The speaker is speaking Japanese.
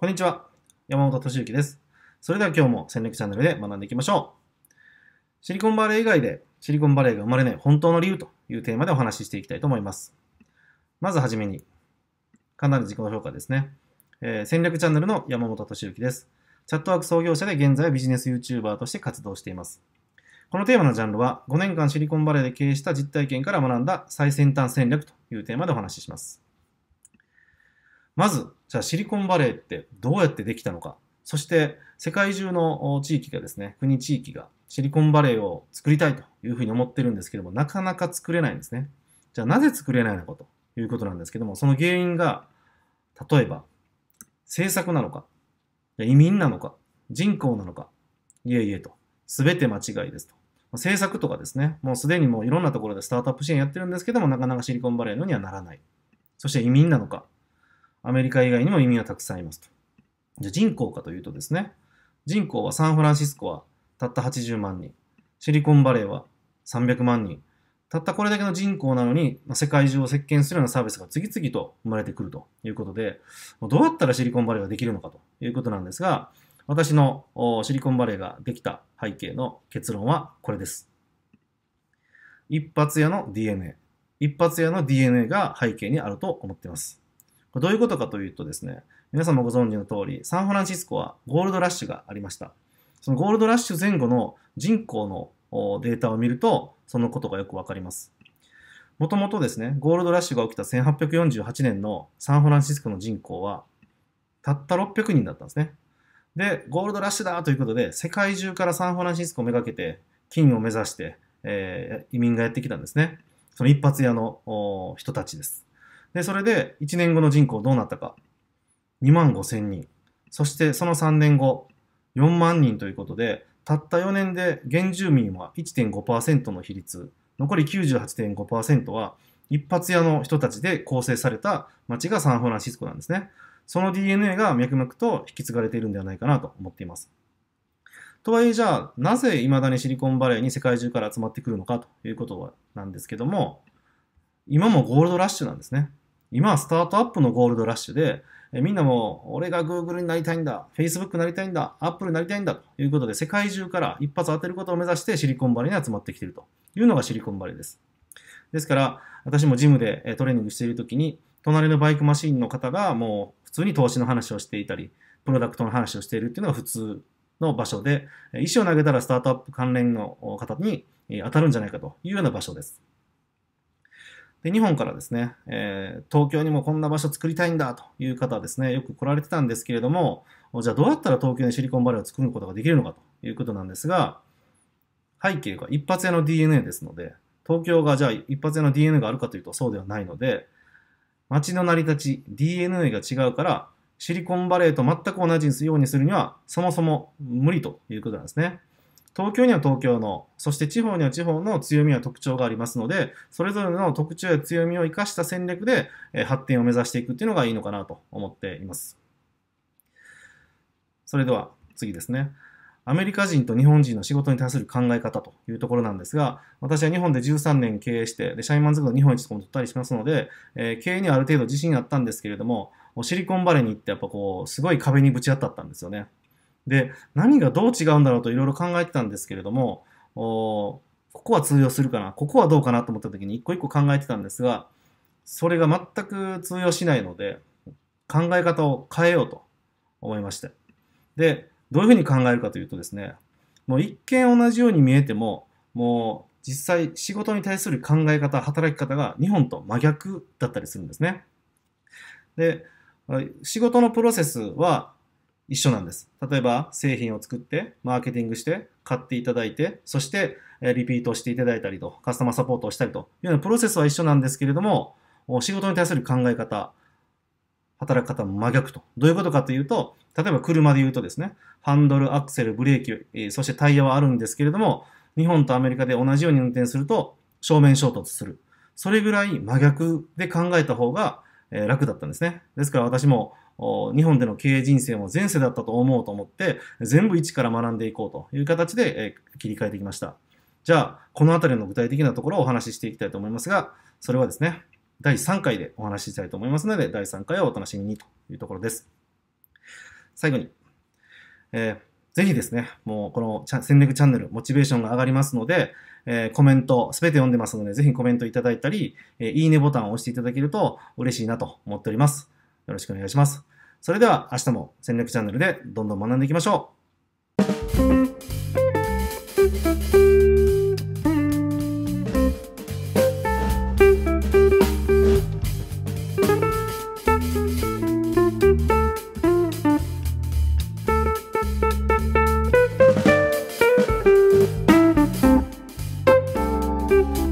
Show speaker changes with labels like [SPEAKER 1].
[SPEAKER 1] こんにちは。山本敏之です。それでは今日も戦略チャンネルで学んでいきましょう。シリコンバレー以外でシリコンバレーが生まれない本当の理由というテーマでお話ししていきたいと思います。まずはじめに、かなり自己評価ですね。えー、戦略チャンネルの山本敏之です。チャットワーク創業者で現在はビジネス YouTuber として活動しています。このテーマのジャンルは5年間シリコンバレーで経営した実体験から学んだ最先端戦略というテーマでお話しします。まず、じゃあシリコンバレーってどうやってできたのか、そして世界中の地域がですね、国地域がシリコンバレーを作りたいというふうに思ってるんですけども、なかなか作れないんですね。じゃあなぜ作れないのかということなんですけども、その原因が、例えば、政策なのか、移民なのか、人口なのか、いえいえと、すべて間違いですと。政策とかですね、もうすでにもういろんなところでスタートアップ支援やってるんですけども、なかなかシリコンバレーのにはならない。そして移民なのか、アメリカ以外にも移民はたくさんいますと。じゃ人口かというとですね、人口はサンフランシスコはたった80万人、シリコンバレーは300万人、たったこれだけの人口なのに、世界中を席巻するようなサービスが次々と生まれてくるということで、どうやったらシリコンバレーができるのかということなんですが、私のシリコンバレーができた背景の結論はこれです。一発屋の DNA。一発屋の DNA が背景にあると思っています。どういうことかというとですね、皆さんもご存知の通り、サンフランシスコはゴールドラッシュがありました。そのゴールドラッシュ前後の人口のデータを見ると、そのことがよくわかります。もともとですね、ゴールドラッシュが起きた1848年のサンフランシスコの人口は、たった600人だったんですね。で、ゴールドラッシュだということで、世界中からサンフランシスコをめがけて、金を目指して、えー、移民がやってきたんですね。その一発屋の人たちです。で、それで1年後の人口どうなったか。2万5千人。そしてその3年後、4万人ということで、たった4年で原住民は1.5%の比率、残り98.5%は一発屋の人たちで構成された町がサンフランシスコなんですね。その DNA が脈々と引き継がれているんではないかなと思っています。とはいえじゃあ、なぜ未だにシリコンバレーに世界中から集まってくるのかということなんですけども、今もゴールドラッシュなんですね。今はスタートアップのゴールドラッシュで、みんなも俺が Google になりたいんだ、Facebook になりたいんだ、Apple になりたいんだということで、世界中から一発当てることを目指してシリコンバレーに集まってきているというのがシリコンバレーです。ですから、私もジムでトレーニングしているときに、隣のバイクマシーンの方がもう普通に投資の話をしていたり、プロダクトの話をしているっていうのが普通の場所で、石を投げたらスタートアップ関連の方に当たるんじゃないかというような場所です。で、日本からですね、えー、東京にもこんな場所作りたいんだという方はですね、よく来られてたんですけれども、じゃあどうやったら東京にシリコンバレーを作ることができるのかということなんですが、背景が一発屋の DNA ですので、東京がじゃあ一発屋の DNA があるかというとそうではないので、街の成り立ち、DNA が違うから、シリコンバレーと全く同じようにするには、そもそも無理ということなんですね。東京には東京の、そして地方には地方の強みや特徴がありますので、それぞれの特徴や強みを生かした戦略で発展を目指していくっていうのがいいのかなと思っています。それでは次ですね。アメリカ人と日本人の仕事に対する考え方というところなんですが、私は日本で13年経営して、で社員満ズ度日本一とかも取ったりしますので、えー、経営にはある程度自信があったんですけれども、シリコンバレーに行ってやっぱこう、すごい壁にぶち当たったんですよね。で、何がどう違うんだろうといろいろ考えてたんですけれども、ここは通用するかな、ここはどうかなと思った時に一個一個考えてたんですが、それが全く通用しないので、考え方を変えようと思いまして。で、どういうふうに考えるかというとですね、もう一見同じように見えても、もう実際仕事に対する考え方、働き方が日本と真逆だったりするんですね。で、仕事のプロセスは一緒なんです。例えば、製品を作って、マーケティングして、買っていただいて、そして、リピートしていただいたりと、カスタマーサポートをしたりというようなプロセスは一緒なんですけれども、仕事に対する考え方、働き方も真逆と。どういうことかというと、例えば車で言うとですね、ハンドル、アクセル、ブレーキ、そしてタイヤはあるんですけれども、日本とアメリカで同じように運転すると正面衝突する。それぐらい真逆で考えた方が楽だったんですね。ですから私も日本での経営人生も前世だったと思うと思って、全部一から学んでいこうという形で、え切り替えてきました。じゃあ、この辺りの具体的なところをお話ししていきたいと思いますが、それはですね、第3回でお話ししたいと思いますので、第3回をお楽しみにというところです。最後に、えーぜひですね、もうこの戦略チャンネル、モチベーションが上がりますので、えー、コメント、すべて読んでますので、ぜひコメントいただいたり、えー、いいねボタンを押していただけると嬉しいなと思っております。よろしくお願いします。それでは明日も戦略チャンネルでどんどん学んでいきましょう。